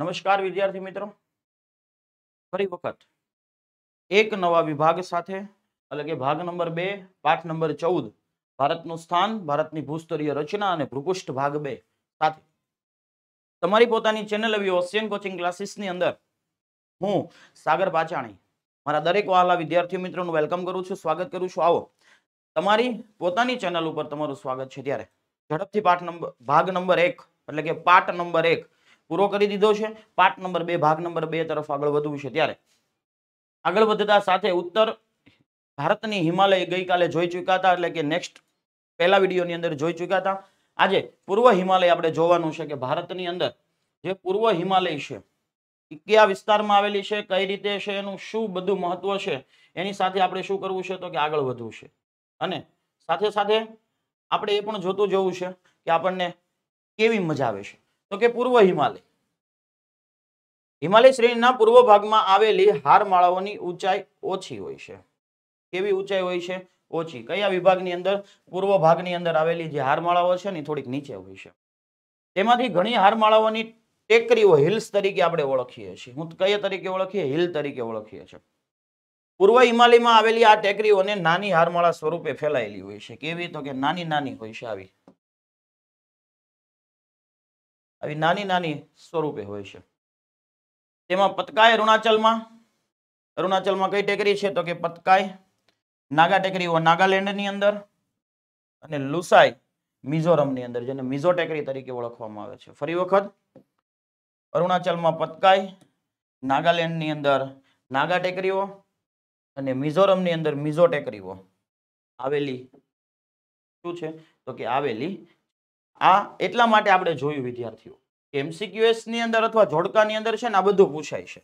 નમસ્કાર વિદ્યાર્થી મિત્રો ફરી વખત એક નવા વિભાગ સાથે એટલે કે ભાગ નંબર બે પાઠ નંબર ચૌદ ભારતનું સ્થાન ભારતની ભૂસ્તરીય રચના અને ભૃપુષ્ઠ ભાગ બે સાથે તમારી પોતાની ચેનલ એવી ઓશિયન કોચિંગ ક્લાસીસની અંદર હું સાગર પાચાણી મારા દરેક વહાલા વિદ્યાર્થી મિત્રોનું વેલકમ કરું છું સ્વાગત કરું છું આવો તમારી પોતાની ચેનલ ઉપર તમારું સ્વાગત છે ત્યારે ઝડપથી પાઠ નંબર ભાગ નંબર એક એટલે કે પાઠ નંબર એક પૂરો કરી દીધો છે પાઠ નંબર બે ભાગ નંબર બે તરફ આગળ વધવું છે ત્યારે આગળ વધતા સાથે ઉત્તર ભારતની હિમાલય ગઈકાલે જોઈ ચૂક્યા હતા એટલે કે નેક્સ્ટ પહેલા વિડીયોની અંદર જોઈ ચૂક્યા હતા આજે પૂર્વ હિમાલય આપણે જોવાનું છે કે ભારતની અંદર જે પૂર્વ હિમાલય છે કયા વિસ્તારમાં આવેલી છે કઈ રીતે છે એનું શું બધું મહત્વ છે એની સાથે આપણે શું કરવું છે તો કે આગળ વધવું છે અને સાથે સાથે આપણે એ પણ જોતું જવું છે કે આપણને કેવી મજા આવે છે તો કે પૂર્વ હિમાલય હિમાલય શ્રેણીના પૂર્વ ભાગમાં આવેલી હારમાળાઓની ઊંચાઈ ઓછી હોય છે કેવી ઊંચાઈ હોય છે ઓછી કયા વિભાગની અંદર પૂર્વ ભાગની અંદર આવેલી જે હારમાળાઓ છે ને થોડીક નીચે હોય છે તેમાંથી ઘણી હારમાળાઓની ટેકરીઓ હિલ્સ તરીકે આપણે ઓળખીએ છીએ હું કયા તરીકે ઓળખીએ હિલ તરીકે ઓળખીએ છીએ પૂર્વ હિમાલયમાં આવેલી આ ટેકરીઓને નાની હારમાળા સ્વરૂપે ફેલાયેલી હોય છે કેવી તો કે નાની નાની હોય છે આવી આવી નાની નાની સ્વરૂપે હોય છે તેમાં પતકાય અરુણાચલમાં અરુણાચલમાં કઈ ટેકરી છે તો કે પતકાય નાગા ટેકરીઓ નાગાલેન્ડની અંદર અને લુસાઈ મિઝોરમની અંદર જેને મિઝો ટેકરી તરીકે ઓળખવામાં આવે છે ફરી વખત અરુણાચલમાં પતકાય નાગાલેન્ડની અંદર નાગા ટેકરીઓ અને મિઝોરમની અંદર મિઝો ટેકરીઓ આવેલી શું છે તો કે આવેલી આ એટલા માટે આપણે જોયું વિદ્યાર્થીઓ કે એમસીક્યુએસ ની અંદર અથવા જોડકાની અંદર છે ને આ બધું પૂછાય છે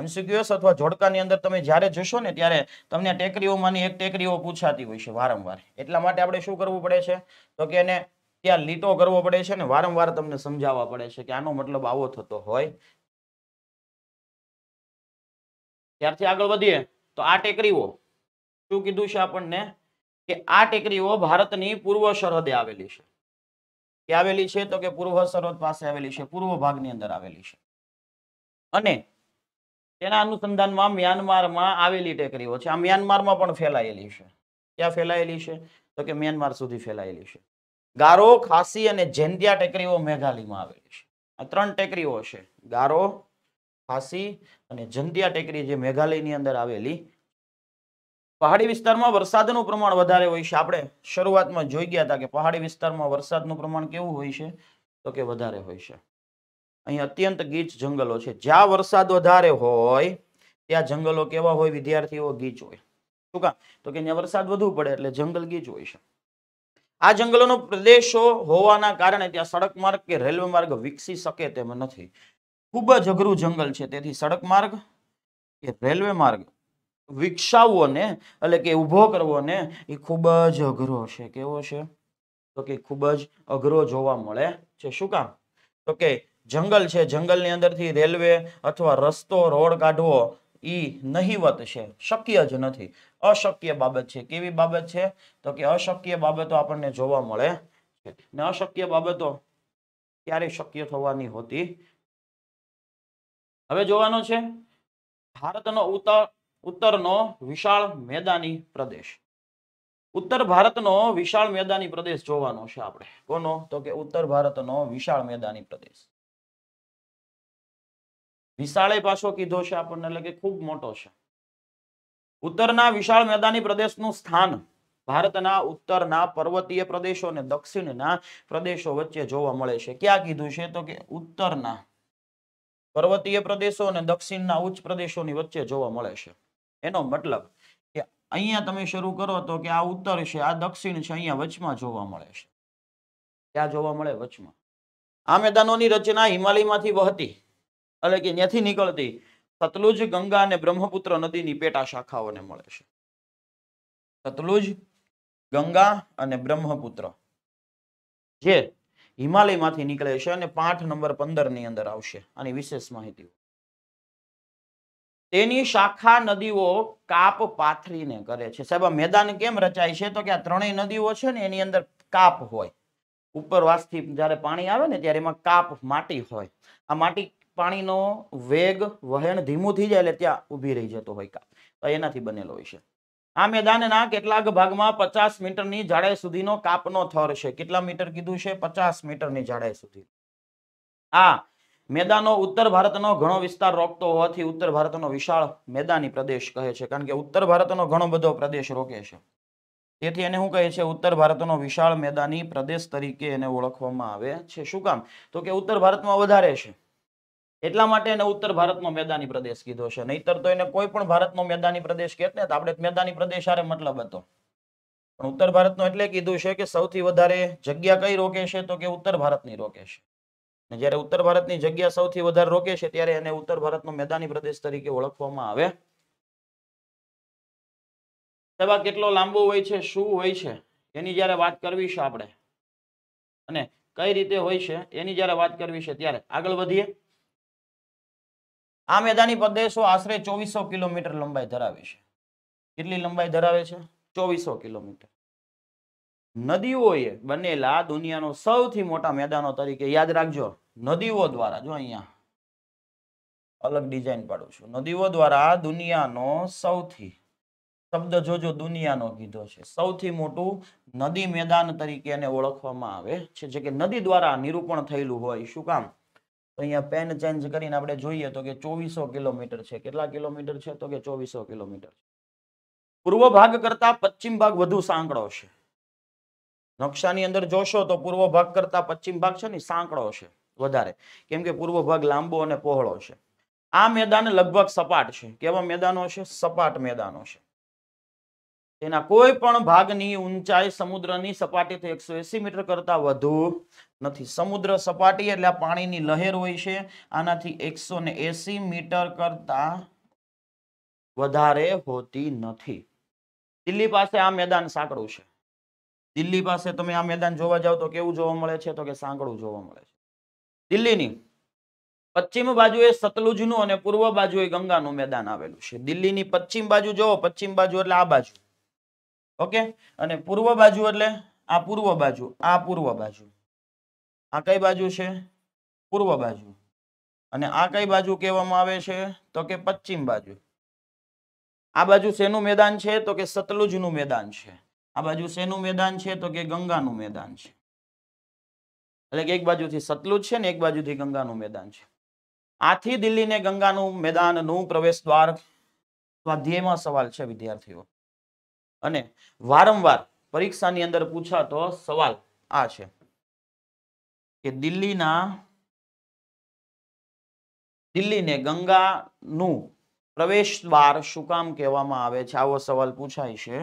એમસીક્યુએસ અથવા જોડકાની અંદર તમે જ્યારે જશો ને ત્યારે તમને ટેકરીઓમાંની એક ટેકરીઓ પૂછાતી હોય છે વારંવાર એટલા માટે આપણે શું કરવું પડે છે તો કે એને ત્યાં લીટો કરવો પડે છે ને વારંવાર તમને સમજાવવા પડે છે કે આનો મતલબ આવો થતો હોય ત્યારથી આગળ વધીએ તો આ ટેકરીઓ શું કીધું છે આપણને કે આ ટેકરીઓ ભારતની પૂર્વ સરહદે આવેલી છે એ આવેલી છે તો કે પૂર્વ સરોદ પાસે આવેલી છે પૂર્વ ભાગની અંદર આવેલી છે અને તેના અનુસંધાનમાં મ્યાનમારમાં આવેલી ટેકરીઓ છે આ મ્યાનમારમાં પણ ફેલાયેલી છે ક્યાં ફેલાયેલી છે તો કે મ્યાનમાર સુધી ફેલાયેલી છે ગારો ખાસી અને જેન્તિયા ટેકરીઓ મેઘાલયમાં આવેલી છે આ ત્રણ ટેકરીઓ છે ગારો ખાસી અને જંતિયા ટેકરી જે મેઘાલયની અંદર આવેલી પહાડી વિસ્તારમાં વરસાદનું પ્રમાણ વધારે હોય છે આપણે શરૂઆતમાં જોઈ ગયા હતા કે પહાડી વિસ્તારમાં વરસાદનું પ્રમાણ કેવું હોય છે તો કે વધારે હોય છે અહીં અત્યંત ગીચ જંગલો છે જ્યાં વરસાદ વધારે હોય ત્યાં જંગલો કેવા હોય વિદ્યાર્થીઓ ગીચ હોય શું કામ તો કે ત્યાં વરસાદ વધુ પડે એટલે જંગલ ગીચ હોય છે આ જંગલોનો પ્રદેશો હોવાના કારણે ત્યાં સડક માર્ગ કે રેલવે માર્ગ વિકસી શકે તેમ નથી ખૂબ જ અઘરું જંગલ છે તેથી સડક માર્ગ કે રેલવે માર્ગ વિકસાવવો ને એટલે કે ઊભો કરવો ને એ ખૂબ જ અઘરો છે કેવો છે તો કે ખૂબ જ અઘરો જોવા મળે છે શું કામ તો કે જંગલ છે જંગલની અંદરથી રેલવે અથવા રસ્તો રોડ કાઢવો એ નહીવત છે શક્ય જ નથી અશક્ય બાબત છે કેવી બાબત છે તો કે અશક્ય બાબતો આપણને જોવા મળે છે ને અશક્ય બાબતો ક્યારે શક્ય થવાની હોતી હવે જોવાનો છે ભારતનો ઉત્તર ઉત્તરનો વિશાળ મેદાની પ્રદેશ ઉત્તર ભારતનો વિશાળ મેદાની પ્રદેશ જોવાનો છે આપણે કોનો તો કે ઉત્તર ભારતનો વિશાળ મેદાની પ્રદેશ વિશાળે પાછો કીધો છે આપણને એટલે કે ખૂબ મોટો છે ઉત્તરના વિશાળ મેદાની પ્રદેશનું સ્થાન ભારતના ઉત્તરના પર્વતીય પ્રદેશો અને દક્ષિણના પ્રદેશો વચ્ચે જોવા મળે છે ક્યાં કીધું છે તો કે ઉત્તરના પર્વતીય પ્રદેશો અને દક્ષિણના ઉચ્ચ પ્રદેશોની વચ્ચે જોવા મળે છે એનો મતલબ કે અહીંયા તમે શરૂ કરો તો કે આ ઉત્તર છે આ દક્ષિણ છે અહીંયા વચમાં જોવા મળે છે ક્યાં જોવા મળે વચમાં આ મેદાનોની રચના હિમાલયમાંથી વહતી એટલે કે ત્યાંથી નીકળતી સતલુજ ગંગા અને બ્રહ્મપુત્ર નદીની પેટા શાખાઓને મળે છે સતલુજ ગંગા અને બ્રહ્મપુત્ર જે હિમાલયમાંથી નીકળે છે અને પાઠ નંબર પંદર ની અંદર આવશે આની વિશેષ માહિતી તેની શાખા નદીઓ કાપ પાથરીને કરે છે સાહેબ મેદાન કેમ રચાય છે તો કે આ ત્રણેય નદીઓ છે ને એની અંદર કાપ હોય ઉપરવાસથી જ્યારે પાણી આવે ને ત્યારે એમાં કાપ માટી હોય આ માટી પાણીનો વેગ વહેણ ધીમું થઈ જાય એટલે ત્યાં ઊભી રહી જતો હોય કાપ તો એનાથી બનેલો હોય છે આ મેદાનના કેટલાક ભાગમાં પચાસ મીટરની જાડાઈ સુધીનો કાપનો થર છે કેટલા મીટર કીધું છે પચાસ મીટરની જાડાઈ સુધી આ મેદાનો ઉત્તર ભારતનો ઘણો વિસ્તાર રોકતો હોવાથી ઉત્તર ભારતનો વિશાળ મેદાની પ્રદેશ કહે છે કારણ કે ઉત્તર ભારતનો ઘણો બધો પ્રદેશ રોકે છે તેથી એને શું કહે છે ઉત્તર ભારતનો વિશાળ મેદાની પ્રદેશ તરીકે એને ઓળખવામાં આવે છે શું કામ તો કે ઉત્તર ભારતમાં વધારે છે એટલા માટે એને ઉત્તર ભારતનો મેદાની પ્રદેશ કીધો છે નહીતર તો એને કોઈ પણ ભારતનો મેદાની પ્રદેશ કહેત ને તો આપણે મેદાની પ્રદેશ આરે મતલબ હતો પણ ઉત્તર ભારતનો એટલે કીધું છે કે સૌથી વધારે જગ્યા કઈ રોકે છે તો કે ઉત્તર ભારતની રોકે છે અને ઉત્તર ભારતની જગ્યા સૌથી વધારે રોકે છે ત્યારે એને ઉત્તર ભારતનો મેદાની પ્રદેશ તરીકે ઓળખવામાં આવે સવા કેટલો લાંબો હોય છે શું હોય છે એની જયારે વાત કરવી છે આપણે અને કઈ રીતે હોય છે એની જયારે વાત કરવી છે ત્યારે આગળ વધીએ આ મેદાની પ્રદેશો આશરે ચોવીસો કિલોમીટર લંબાઈ ધરાવે છે કેટલી લંબાઈ ધરાવે છે ચોવીસો કિલોમીટર નદીઓએ બનેલા દુનિયાનો સૌથી મોટા મેદાનો તરીકે યાદ રાખજો નદીઓ દ્વારા જો અહીંયા અલગ ડિઝાઇન પાડું છું નદીઓ દ્વારા દુનિયાનો સૌથી શબ્દ જોજો દુનિયાનો કીધો છે સૌથી મોટું નદી મેદાન તરીકે એને ઓળખવામાં આવે છે જે કે નદી દ્વારા નિરૂપણ થયેલું હોય શું કામ તો અહીંયા પેન ચેન્જ કરીને આપણે જોઈએ તો કે ચોવીસો કિલોમીટર છે કેટલા કિલોમીટર છે તો કે ચોવીસો કિલોમીટર પૂર્વ ભાગ કરતા પશ્ચિમ ભાગ વધુ સાંકળો છે નકશાની અંદર જોશો તો પૂર્વ ભાગ કરતા પશ્ચિમ ભાગ છે ને સાંકડો છે વધારે કેમ કે પૂર્વ ભાગ લાંબો અને પહોળો છે આ મેદાન લગભગ સપાટ છે કેવા મેદાનો છે સપાટ મેદાનો છે તેના કોઈ પણ ભાગની ઊંચાઈ સમુદ્રની સપાટીથી એકસો મીટર કરતા વધુ નથી સમુદ્ર સપાટી એટલે પાણીની લહેર હોય છે આનાથી એકસો મીટર કરતા વધારે હોતી નથી દિલ્હી પાસે આ મેદાન સાંકડું છે દિલ્હી પાસે તમે આ મેદાન જોવા જાવ તો કેવું જોવા મળે છે તો કે સાંકળું જોવા મળે છે દિલ્હીની પશ્ચિમ બાજુએ સતલુજનું અને પૂર્વ બાજુએ ગંગાનું મેદાન આવેલું છે દિલ્હીની પશ્ચિમ બાજુ જોવો પશ્ચિમ બાજુ એટલે આ બાજુ ઓકે અને પૂર્વ બાજુ એટલે આ પૂર્વ બાજુ આ પૂર્વ બાજુ આ કઈ બાજુ છે પૂર્વ બાજુ અને આ કઈ બાજુ કહેવામાં આવે છે તો કે પશ્ચિમ બાજુ આ બાજુ શેનું મેદાન છે તો કે સતલુજનું મેદાન છે આ બાજુ શેનું મેદાન છે તો કે ગંગાનું મેદાન છે એટલે કે એક બાજુથી સતલુજ છે ને એક બાજુથી ગંગાનું મેદાન છે આથી દિલ્હીને ગંગાનું મેદાનનું પ્રવેશ દ્વાર સ્વાધ્યાયમાં સવાલ છે વિદ્યાર્થીઓ અને વારંવાર પરીક્ષાની અંદર પૂછાતો સવાલ આ છે કે દિલ્હીના દિલ્હીને ગંગાનું પ્રવેશ દ્વાર શું કામ કહેવામાં આવે છે આવો સવાલ પૂછાય છે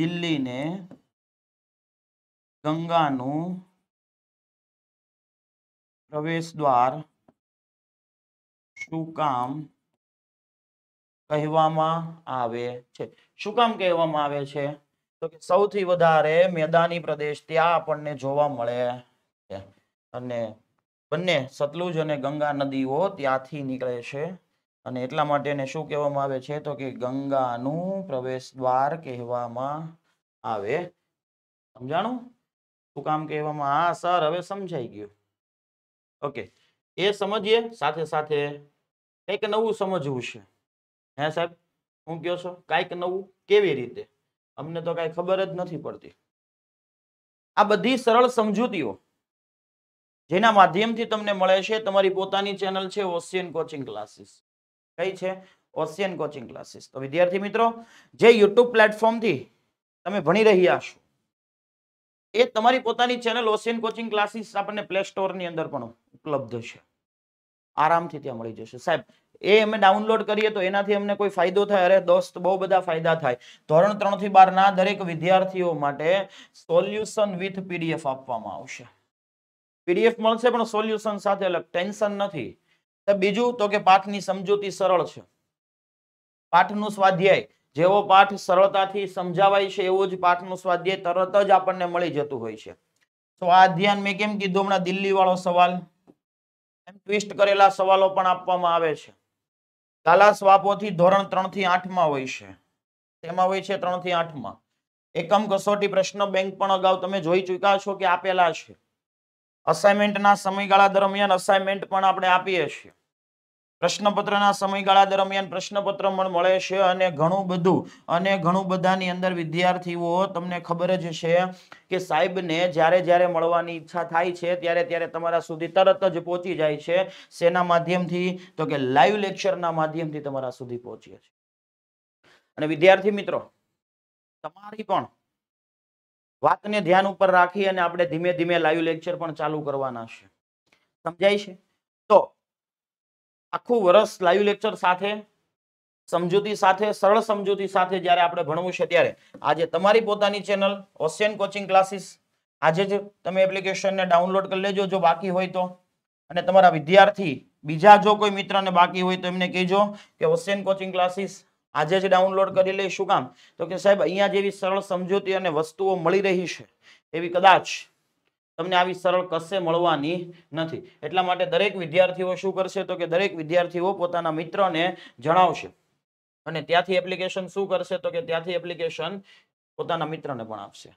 દિલ્હીને ગંગાનું પ્રવેશ દ્વાર શું કામ કહેવામાં આવે છે શું કામ કહેવામાં આવે છે તો કે સૌથી વધારે મેદાની પ્રદેશ ત્યાં આપણને જોવા મળે છે અને બંને સતલુજ અને ગંગા નદીઓ ત્યાંથી નીકળે છે અને એટલા માટે એને શું કહેવામાં આવે છે તો કે ગંગાનું પ્રવેશ દ્વાર કહેવામાં આવે સમજાણું શું કામ કહેવામાં આ સર હવે સમજાઈ ગયું ઓકે એ સમજીએ સાથે સાથે કંઈક નવું સમજવું છે હે સાહેબ હું કહો છો કાંઈક નવું કેવી રીતે અમને તો કાંઈ ખબર જ નથી પડતી આ બધી સરળ સમજૂતીઓ જેના માધ્યમથી તમને મળે છે તમારી પોતાની ચેનલ છે ઓશિયન કોચિંગ ક્લાસીસ કઈ છે ઓશિયન કોચિંગ ક્લાસીસ તો વિદ્યાર્થી મિત્રો જે યુટ્યુબ પ્લેટફોર્મથી તમે ભણી રહ્યા છો એ તમારી પોતાની ચેનલ ઓશિયન કોચિંગ ક્લાસીસ આપણને પ્લે સ્ટોરની અંદર પણ ઉપલબ્ધ છે આરામથી ત્યાં મળી જશે સાહેબ એ અમે ડાઉનલોડ કરીએ તો એનાથી અમને કોઈ ફાયદો થાય અરે દોસ્ત બહુ બધા ફાયદા થાય ધોરણ ત્રણ થી બાર ના દરેક વિદ્યાર્થીઓ માટે સોલ્યુશન વિથ પીડીએફ આપવામાં આવશે પીડીએફ મળશે પણ સોલ્યુશન સાથે અલગ ટેન્શન નથી બીજું તો કે પાઠની સમજૂતી સરળ છે પાઠનું સ્વાધ્યાય જેવો પાઠ સરળતાથી સમજાવાય છે એવો જ પાઠનું સ્વાધ્યાય તરત જ આપણને મળી જતું હોય છે તો આ અધ્યયન મેં કેમ કીધું હમણાં દિલ્હી વાળો સવાલ એમ ટ્વિસ્ટ કરેલા સવાલો પણ આપવામાં આવે છે કાલા સ્વાપોથી ધોરણ ત્રણ થી આઠમાં હોય છે તેમાં હોય છે ત્રણ થી આઠમાં એકમ કસોટી પ્રશ્ન બેંક પણ અગાઉ તમે જોઈ ચૂક્યા છો કે આપેલા છે અસાઇનમેન્ટના સમયગાળા દરમિયાન અસાઇનમેન્ટ પણ આપણે આપીએ છીએ પ્રશ્નપત્રના સમયગાળા દરમિયાન પ્રશ્નપત્ર પણ મળે છે અને ઘણું બધું અને ઘણું બધાની અંદર વિદ્યાર્થીઓ તમને ખબર જ છે કે સાહેબને જ્યારે જ્યારે મળવાની ઈચ્છા થાય છે ત્યારે ત્યારે તમારા સુધી તરત જ પહોંચી જાય છે શેના માધ્યમથી તો કે લાઈવ લેક્ચરના માધ્યમથી તમારા સુધી પહોંચીએ છે અને વિદ્યાર્થી મિત્રો તમારી પણ વાતને ધ્યાન ઉપર રાખી અને આપણે ધીમે ધીમે લાઈવ લેક્ચર પણ ચાલુ કરવાના છે સમજાય છે તો આખું વર્ષ લાઈવ લેક્ચર સાથે સમજૂતી સાથે સરળ સમજૂતી સાથે જ્યારે આપણે ભણવું છે ત્યારે આજે તમારી પોતાની ચેનલ ઓશિયન કોચિંગ ક્લાસીસ આજે જ તમે એપ્લિકેશનને ડાઉનલોડ કરી લેજો જો બાકી હોય તો અને તમારા વિદ્યાર્થી બીજા જો કોઈ મિત્રને બાકી હોય તો એમને કહેજો કે ઓશિયન કોચિંગ ક્લાસીસ આજે જ ડાઉનલોડ કરી લઈ શું કામ તો કે સાહેબ અહીંયા જેવી સરળ સમજૂતી અને વસ્તુઓ મળી રહી છે એવી કદાચ તમને આવી સરળ કશે મળવાની નથી એટલા માટે દરેક વિદ્યાર્થીઓ શું કરશે તો કે દરેક વિદ્યાર્થીઓ પોતાના મિત્રને જણાવશે અને ત્યાંથી એપ્લિકેશન શું કરશે તો કે ત્યાંથી એપ્લિકેશન પોતાના મિત્રને પણ આપશે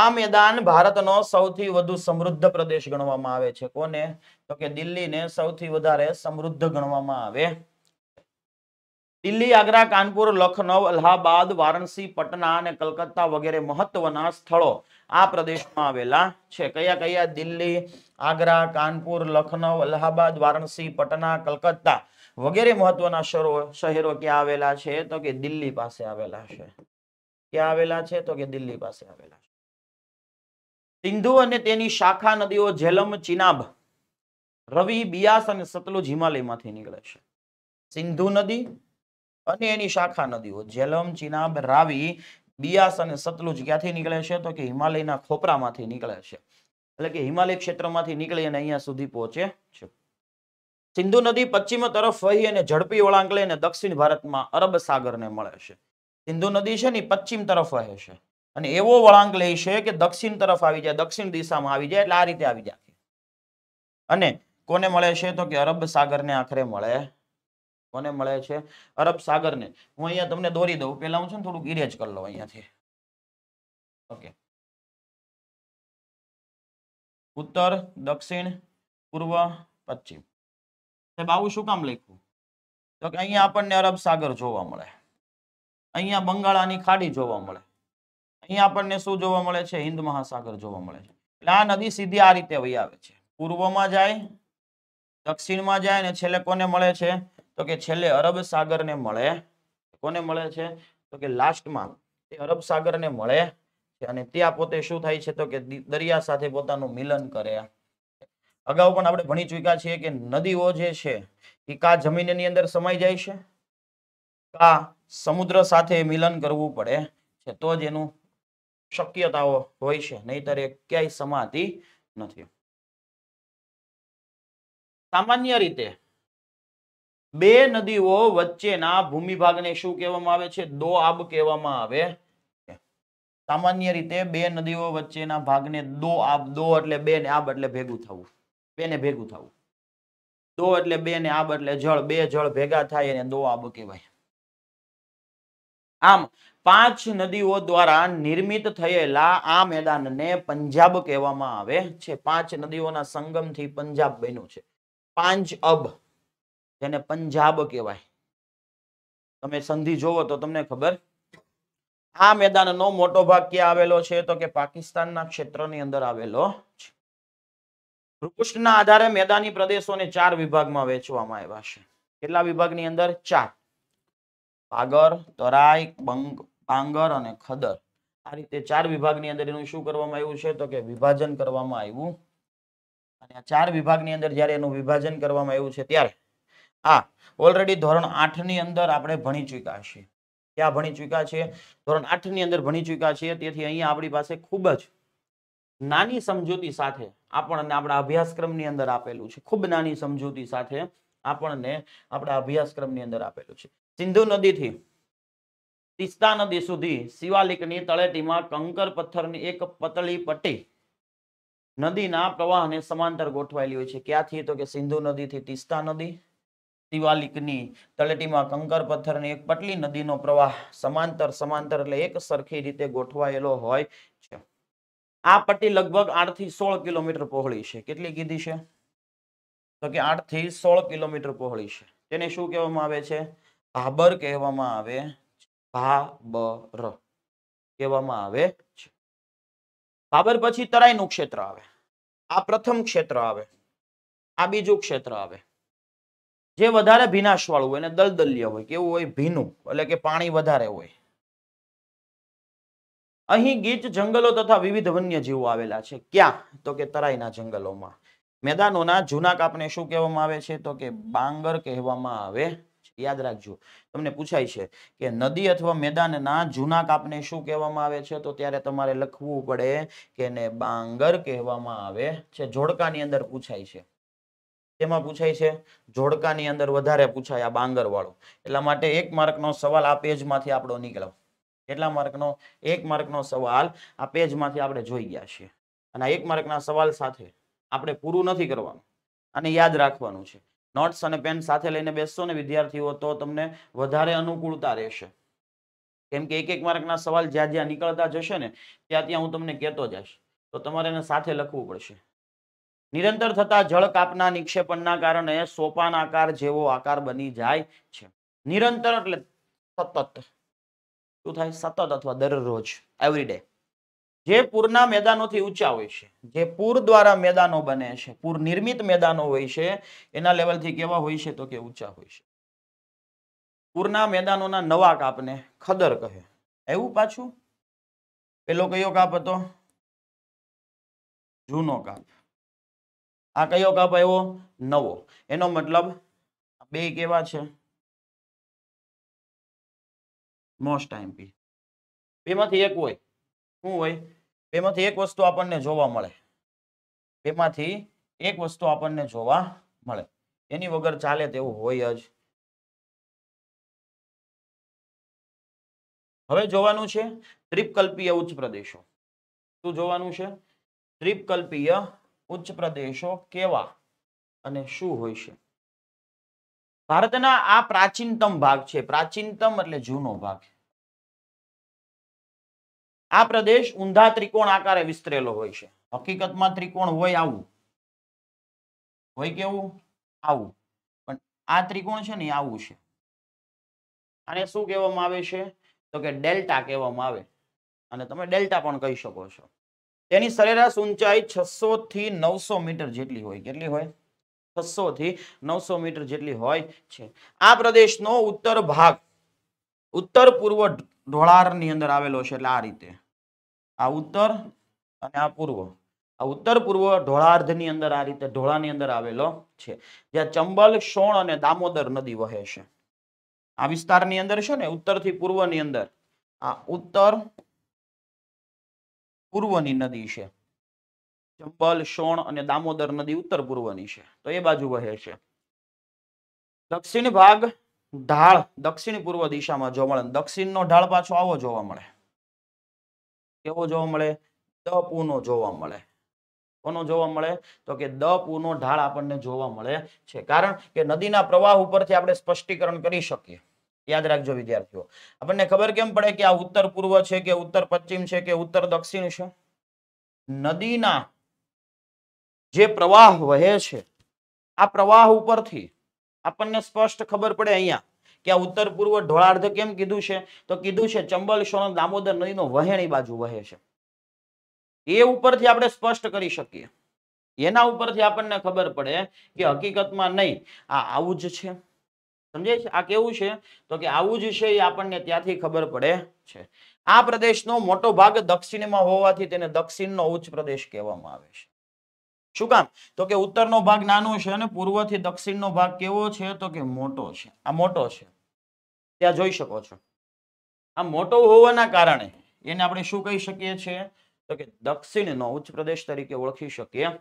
આ મેદાન ભારતનો સૌથી વધુ સમૃદ્ધ પ્રદેશ ગણવામાં આવે છે કોને તો કે દિલ્હીને સૌથી વધારે સમૃદ્ધ ગણવામાં આવે દિલ્હી આગ્રા કાનપુર લખનૌ અલ્હાબાદ વારાણસી પટના અને કલકત્તા વગેરે મહત્વના સ્થળો આ પ્રદેશમાં આવેલા છે કયા કયા દિલ્હી આગ્રા કાનપુર લખનૌ અલ્હાબાદ વારાણસી પટના કલકત્તા વગેરે મહત્વના શહેરો ક્યાં આવેલા છે તો કે દિલ્હી પાસે આવેલા છે ક્યાં આવેલા છે તો કે દિલ્હી પાસે આવેલા છે સિંધુ અને તેની શાખા નદીઓ ઝેલમ ચિનાબ રવિ બિયાસ અને સતલુજ હિમાલયમાંથી નીકળે છે સિંધુ નદી અને એની શાખા નદીઓ જેલમ ચિનાબ રાવી બિયાસ અને સતલુજ ક્યાંથી નીકળે છે તો કે હિમાલયના ખોપરામાંથી નીકળે છે એટલે કે હિમાલય ક્ષેત્રમાંથી નીકળી અને અહીંયા સુધી પહોંચે છે સિંધુ નદી પશ્ચિમ તરફ વહી અને ઝડપી વળાંક લઈને દક્ષિણ ભારતમાં અરબ સાગરને મળે છે સિંધુ નદી છે ને પશ્ચિમ તરફ વહે છે અને એવો વળાંક લે છે કે દક્ષિણ તરફ આવી જાય દક્ષિણ દિશામાં આવી જાય એટલે આ રીતે આવી જાય અને કોને મળે છે તો કે અરબ સાગરને આખરે મળે કોને મળે છે અરબ સાગરને હું અહીંયા તમને દોરી દઉં પહેલા હું છે થોડુંક ઇરેજ કરી લઉં અહીંયાથી ઓકે ઉત્તર દક્ષિણ પૂર્વ પશ્ચિમ સાહેબ આવું શું કામ લખ્યું તો કે અહીંયા આપણને અરબ સાગર જોવા મળે અહીંયા બંગાળાની ખાડી જોવા મળે અહીંયા આપણને શું જોવા મળે છે હિન્દ મહાસાગર જોવા મળે છે એટલે આ નદી સીધી આ રીતે વહી આવે છે પૂર્વમાં જાય દક્ષિણમાં જાય ને છેલ્લે કોને મળે છે તો કે છેલ્લે અરબ સાગરને મળે કોને મળે છે તો કે લાસ્ટમાં એ અરબ સાગરને મળે અને ત્યાં પોતે શું થાય છે તો કે દરિયા સાથે પોતાનું મિલન કરે અગાઉ પણ આપણે ભણી ચૂક્યા છીએ કે નદીઓ જે છે એ કા જમીનની અંદર સમાઈ જાય છે કા સમુદ્ર સાથે મિલન કરવું પડે છે તો જ એનું શક્યતાઓ હોય છે નહીતર એ ક્યાંય સમાતી નથી સામાન્ય રીતે બે નદીઓ વચ્ચેના ભૂમિભાગને શું કહેવામાં આવે છે દોઆબ કહેવામાં આવે સામાન્ય રીતે બે નદીઓ વચ્ચેના ભાગને દો આબ દો એટલે બે ને આબ એટલે ભેગું થવું બે ને ભેગું થવું દો એટલે બે ને આબ એટલે જળ બે જળ ભેગા થાય એને દો આબ કહેવાય આમ પાંચ નદીઓ દ્વારા નિર્મિત થયેલા આ મેદાનને પંજાબ કહેવામાં આવે છે પાંચ નદીઓના સંગમથી પંજાબ બન્યું છે પાંચ અબ જેને પંજાબ કહેવાય તમે સંધિ જોવો તો તમને ખબર આ મેદાનનો મોટો ભાગ ક્યાં આવેલો છે તો કે પાકિસ્તાનના ક્ષેત્રની અંદર આવેલો છે ભૂપૃષ્ઠના આધારે મેદાની પ્રદેશોને ચાર વિભાગમાં વહેંચવામાં આવ્યા છે કેટલા વિભાગની અંદર ચાર પાગર તરાઈ પાંગર અને ખદર આ રીતે ચાર વિભાગની અંદર એનું શું કરવામાં આવ્યું છે તો કે વિભાજન કરવામાં આવ્યું અને આ ચાર વિભાગની અંદર જ્યારે એનું વિભાજન કરવામાં આવ્યું છે ત્યારે આ ઓલરેડી ધોરણ આઠની અંદર આપણે ભણી ચૂક્યા છીએ ક્યાં ભણી ચૂક્યા છીએ ધોરણ આઠની અંદર ભણી ચૂક્યા છીએ તેથી અહીંયા આપણી પાસે ખૂબ જ નાની સમજૂતી સાથે આપણને આપણા અભ્યાસક્રમની અંદર આપેલું છે ખૂબ નાની સમજૂતી સાથે આપણને આપણા અભ્યાસક્રમની અંદર આપેલું છે સિંધુ નદીથી તિસ્તા નદી સુધી શિવાલિકની તળેટીમાં કંકર પથ્થરની એક પતળી પટ્ટી નદીના પ્રવાહને સમાંતર ગોઠવાયેલી હોય છે ક્યાંથી તો કે સિંધુ નદીથી તિસ્તા નદી શિવાલિકની તળેટીમાં કંકર પથ્થરની એક પટલી નદીનો પ્રવાહ સમાંતર સમાંતર એટલે એક સરખી રીતે ગોઠવાયેલો હોય છે આ પટ્ટી લગભગ આઠ થી સોળ કિલોમીટર પહોળી છે કેટલી કીધી છે તો કે આઠ થી સોળ કિલોમીટર પહોળી છે તેને શું કહેવામાં આવે છે ભાબર કહેવામાં આવે ભાબર કહેવામાં આવે છે ભાબર પછી તરાઈનું ક્ષેત્ર આવે આ પ્રથમ ક્ષેત્ર આવે આ બીજું ક્ષેત્ર આવે જે વધારે ભીનાશ વાળું હોય એને દલદલ્ય હોય કેવું હોય ભીનું એટલે કે પાણી વધારે હોય અહીં ગીચ જંગલો તથા વિવિધ વન્યજીવો આવેલા છે ક્યાં તો કે તરાઈના જંગલોમાં મેદાનોના જૂના કાપને શું કહેવામાં આવે છે તો કે બાંગર કહેવામાં આવે યાદ રાખજો તમને પૂછાય છે કે નદી અથવા મેદાનના જૂના કાપને શું કહેવામાં આવે છે તો ત્યારે તમારે લખવું પડે કે એને બાંગર કહેવામાં આવે છે જોડકાની અંદર પૂછાય છે તેમાં પૂછાય છે જોડકાની અંદર વધારે પૂછાય આ બાંગરવાળો એટલા માટે એક માર્કનો સવાલ આ પેજમાંથી આપણો નીકળ્યો કેટલા માર્કનો એક માર્કનો સવાલ આ પેજમાંથી આપણે જોઈ ગયા છીએ અને આ એક માર્કના સવાલ સાથે આપણે પૂરું નથી કરવાનું અને યાદ રાખવાનું છે નોટ્સ અને પેન સાથે લઈને બેસશો ને વિદ્યાર્થીઓ તો તમને વધારે અનુકૂળતા રહેશે કેમ કે એક એક માર્કના સવાલ જ્યાં જ્યાં નીકળતા જશે ને ત્યાં ત્યાં હું તમને કહેતો જઈશ તો તમારે એને સાથે લખવું પડશે નિરંતર થતા જળ કાપના નિક્ષેપણના કારણે સોપાન આકાર જેવો આકાર બની જાય છે નિરંતર એટલે સતત શું થાય સતત અથવા દરરોજ એવરીડે જે પૂરના મેદાનોથી ઊંચા હોય છે જે પૂર દ્વારા મેદાનો બને છે પૂર નિર્મિત મેદાનો હોય છે એના લેવલથી કેવા હોય છે તો કે ઊંચા હોય છે પૂરના મેદાનોના નવા કાપને ખદર કહે એવું પાછું પેલો કયો કાપ હતો જૂનો કાપ આ કયો કપ આવ્યો નવો એનો મતલબ બે કેવા છે મોસ્ટ આઈમ્પી બેમાંથી એક હોય શું હોય બેમાંથી એક વસ્તુ આપણને જોવા મળે બેમાંથી એક વસ્તુ આપણને જોવા મળે એની વગર ચાલે તેવું હોય જ હવે જોવાનું છે ત્રિપકલ્પીય ઉચ્ચ પ્રદેશો શું જોવાનું છે ત્રિપકલ્પીય ઉચ્ચ પ્રદેશો કેવા અને શું હોય છે ભારતના આ પ્રાચીનતમ ભાગ છે પ્રાચીનતમ એટલે જૂનો ભાગ આ પ્રદેશ ઊંધા ત્રિકોણ આકારે વિસ્તરેલો હોય છે હકીકતમાં ત્રિકોણ હોય આવું હોય કેવું આવું પણ આ ત્રિકોણ છે ને આવું છે આને શું કહેવામાં આવે છે તો કે ડેલ્ટા કહેવામાં આવે અને તમે ડેલ્ટા પણ કહી શકો છો તેની સરેરાશ ઊંચાઈ છસો થી નવસો મીટર જેટલી હોય કેટલી હોય છસો થી નવસો મીટર જેટલી હોય છે આ પ્રદેશનો ઉત્તર ભાગ ઉત્તર પૂર્વ ઢોળારની અંદર આવેલો છે એટલે આ રીતે આ ઉત્તર અને આ પૂર્વ આ ઉત્તર પૂર્વ ઢોળાર્ધની અંદર આ રીતે ઢોળાની અંદર આવેલો છે જ્યાં ચંબલ સોણ અને દામોદર નદી વહે છે આ વિસ્તારની અંદર છે ને ઉત્તરથી પૂર્વની અંદર આ ઉત્તર પૂર્વની નદી છે ચંબલ શોણ અને દામોદર નદી ઉત્તર પૂર્વની છે તો એ બાજુ વહે છે દક્ષિણ ભાગ ઢાળ દક્ષિણ પૂર્વ દિશામાં જોવા મળે દક્ષિણનો ઢાળ પાછો આવો જોવા મળે કેવો જોવા મળે દ પૂનો જોવા મળે કોનો જોવા મળે તો કે દ પૂનો ઢાળ આપણને જોવા મળે છે કારણ કે નદીના પ્રવાહ ઉપરથી આપણે સ્પષ્ટીકરણ કરી શકીએ યાદ રાખજો વિદ્યાર્થીઓ આપણને ખબર કેમ પડે કે આ ઉત્તર પૂર્વ છે કે ઉત્તર પશ્ચિમ છે કે ઉત્તર દક્ષિણ છે નદીના જે પ્રવાહ વહે છે આ પ્રવાહ ઉપરથી આપણને સ્પષ્ટ ખબર પડે અહીંયા કે આ ઉત્તર પૂર્વ ઢોળાર્ધ કેમ કીધું છે તો કીધું છે ચંબલ સોનો દામોદર નદીનો વહેણી બાજુ વહે છે એ ઉપરથી આપણે સ્પષ્ટ કરી શકીએ એના ઉપરથી આપણને ખબર પડે કે હકીકતમાં નહીં આ આવું જ છે સમજાય છે આ કેવું છે તો કે આવું જ છે એ આપણને ત્યાંથી ખબર પડે છે આ પ્રદેશનો મોટો ભાગ દક્ષિણમાં હોવાથી તેને દક્ષિણનો ઉચ્ચ પ્રદેશ કહેવામાં આવે છે શું કામ તો કે ઉત્તરનો ભાગ નાનો છે અને પૂર્વથી દક્ષિણનો ભાગ કેવો છે તો કે મોટો છે આ મોટો છે ત્યાં જોઈ શકો છો આ મોટો હોવાના કારણે એને આપણે શું કહી શકીએ છીએ તો કે દક્ષિણનો ઉચ્ચ પ્રદેશ તરીકે ઓળખી શકીએ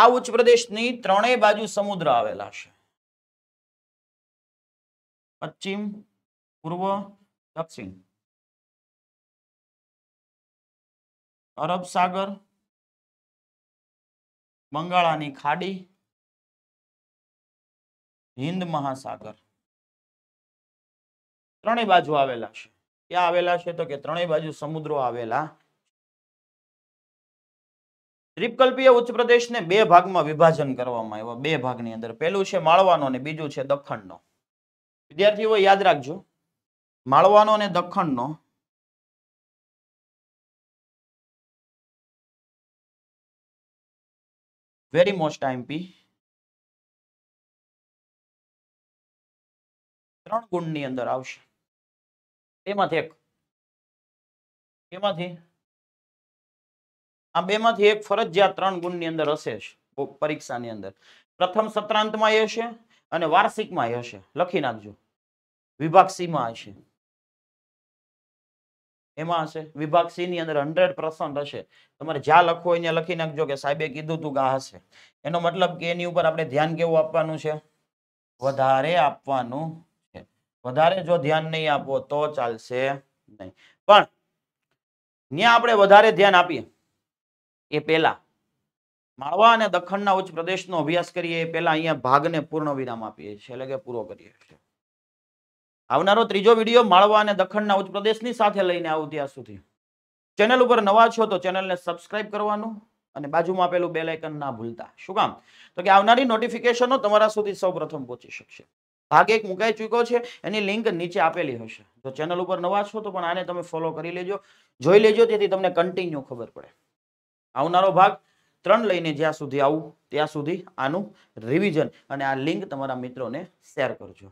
આ ઉચ્ચ પ્રદેશની ત્રણેય બાજુ સમુદ્ર આવેલા છે પશ્ચિમ પૂર્વ દક્ષિણ અરબ સાગર બંગાળાની ખાડી હિન્દ મહાસાગર ત્રણેય બાજુ આવેલા છે ક્યાં આવેલા છે તો કે ત્રણેય બાજુ સમુદ્રો આવેલા દ્વીપકલ્પીય ઉચ્ચ પ્રદેશને બે ભાગમાં વિભાજન કરવામાં આવ્યો બે ભાગની અંદર પેલું છે માળવાનો અને બીજું છે દખણનો વિદ્યાર્થીઓ યાદ રાખજો માળવાનો અને દખણનો વેરી મોસ્ટ આઈમ્પી ત્રણ ગુણની અંદર આવશે એમાંથી એક એમાંથી આ બેમાંથી એક ફરજિયાત ત્રણ ગુણની અંદર હશે જ પરીક્ષાની અંદર પ્રથમ સત્રાંતમાં એ હશે અને વાર્ષિકમાં એ હશે લખી નાખજો વિભાગ સીમાં હશે એમાં હશે વિભાગ સી ની અંદર હંડ્રેડ પર્સન્ટ હશે તમારે જ્યાં લખવું હોય લખી નાખજો કે સાહેબે કીધું તું કે હશે એનો મતલબ કે એની ઉપર આપણે ધ્યાન કેવું આપવાનું છે વધારે આપવાનું છે વધારે જો ધ્યાન નહીં આપવો તો ચાલશે નહીં પણ ત્યાં આપણે વધારે ધ્યાન આપીએ એ પેલા માળવા અને દખણના ઉચ્ચ પ્રદેશનો અભ્યાસ કરીએ એ પહેલા અહીંયા ભાગને પૂર્ણ વિરામ આપીએ છીએ એટલે કે પૂરો કરીએ છીએ આવનારો ત્રીજો વિડીયો માળવા અને દખણના ઉચ્ચ સાથે લઈને આવું ત્યાં સુધી ચેનલ ઉપર નવા છો તો ચેનલને સબસ્ક્રાઇબ કરવાનું અને બાજુમાં આપેલું બે લાઇકન ના ભૂલતા શું કામ તો કે આવનારી નોટિફિકેશનો તમારા સુધી સૌ પ્રથમ પહોંચી શકશે ભાગ એક મુકાઈ ચૂક્યો છે એની લિંક નીચે આપેલી હશે તો ચેનલ ઉપર નવા છો તો પણ આને તમે ફોલો કરી લેજો જોઈ લેજો તેથી તમને કન્ટિન્યુ ખબર પડે આવનારો ભાગ ત્રણ લઈને જ્યાં સુધી આવું ત્યાં સુધી આનું રિવિઝન અને આ લિંક તમારા મિત્રોને શેર કરજો